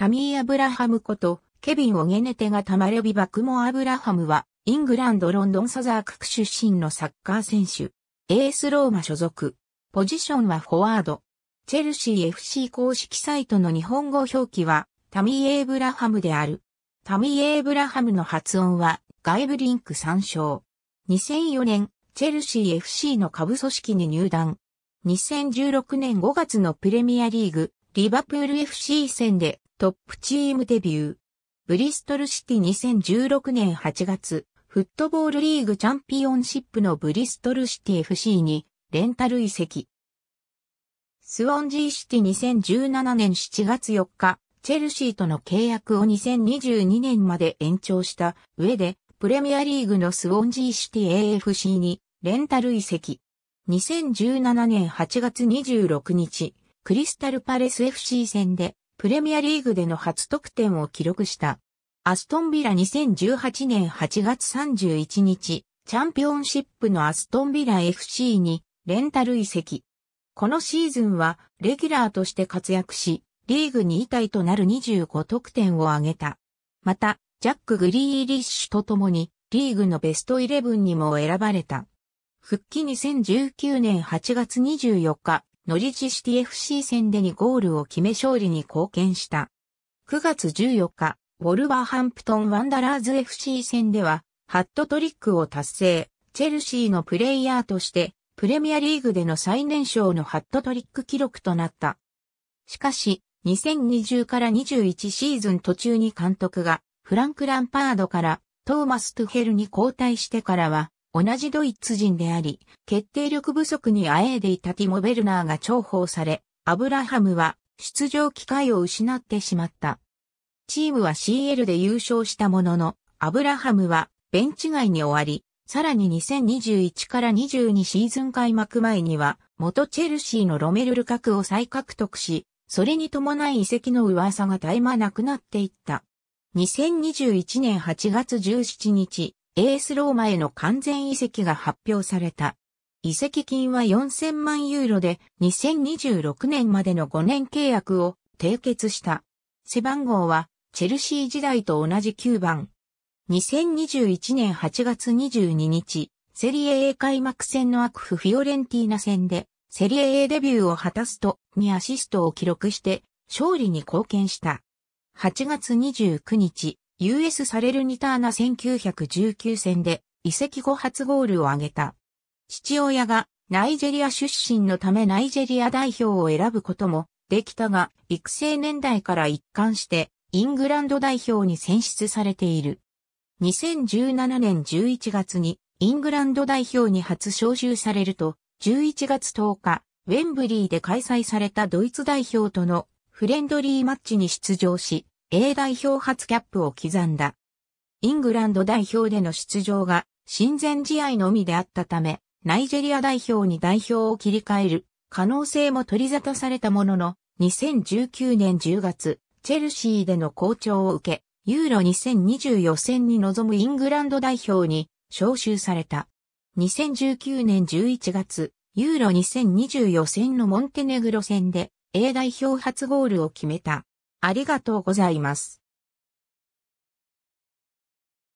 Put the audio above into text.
タミー・アブラハムこと、ケビン・オゲネテがタマレビ・バクモ・アブラハムは、イングランド・ロンドン・サザーク区出身のサッカー選手。エース・ローマ所属。ポジションはフォワード。チェルシー FC 公式サイトの日本語表記は、タミー・エイブラハムである。タミー・エイブラハムの発音は、外部リンク参照。2004年、チェルシー FC の下部組織に入団。2016年5月のプレミアリーグ、リバプール FC 戦でトップチームデビュー。ブリストルシティ2016年8月、フットボールリーグチャンピオンシップのブリストルシティ FC にレンタル移籍。スウォンジーシティ2017年7月4日、チェルシーとの契約を2022年まで延長した上で、プレミアリーグのスウォンジーシティ AFC にレンタル移籍。2017年8月26日、クリスタルパレス FC 戦でプレミアリーグでの初得点を記録した。アストンビラ2018年8月31日、チャンピオンシップのアストンビラ FC にレンタル移籍。このシーズンはレギュラーとして活躍し、リーグ2位タとなる25得点を挙げた。また、ジャック・グリーリッシュと共にリーグのベストイレブンにも選ばれた。復帰2019年8月24日、ノリチシティ FC 戦で2ゴールを決め勝利に貢献した。9月14日、ウォルバーハンプトン・ワンダラーズ FC 戦では、ハットトリックを達成、チェルシーのプレイヤーとして、プレミアリーグでの最年少のハットトリック記録となった。しかし、2020から21シーズン途中に監督が、フランク・ランパードからトーマス・トゥヘルに交代してからは、同じドイツ人であり、決定力不足にあえいでいたティモ・ベルナーが重宝され、アブラハムは出場機会を失ってしまった。チームは CL で優勝したものの、アブラハムはベンチ外に終わり、さらに2021から22シーズン開幕前には、元チェルシーのロメル・ルカクを再獲得し、それに伴い遺跡の噂が絶え間なくなっていった。2021年8月17日、エースローマへの完全移籍が発表された。移籍金は4000万ユーロで2026年までの5年契約を締結した。背番号はチェルシー時代と同じ9番。2021年8月22日、セリエ A 開幕戦のアクフフィオレンティーナ戦で、セリエ A デビューを果たすと、にアシストを記録して、勝利に貢献した。8月29日、US サレルニターナ1919戦で移籍後初ゴールを挙げた。父親がナイジェリア出身のためナイジェリア代表を選ぶこともできたが、育成年代から一貫してイングランド代表に選出されている。2017年11月にイングランド代表に初招集されると、11月10日、ウェンブリーで開催されたドイツ代表とのフレンドリーマッチに出場し、A 代表初キャップを刻んだ。イングランド代表での出場が親善試合のみであったため、ナイジェリア代表に代表を切り替える可能性も取り沙汰されたものの、2019年10月、チェルシーでの好調を受け、ユーロ2020予選に臨むイングランド代表に招集された。2019年11月、ユーロ2020予選のモンテネグロ戦で A 代表初ゴールを決めた。ありがとうございます。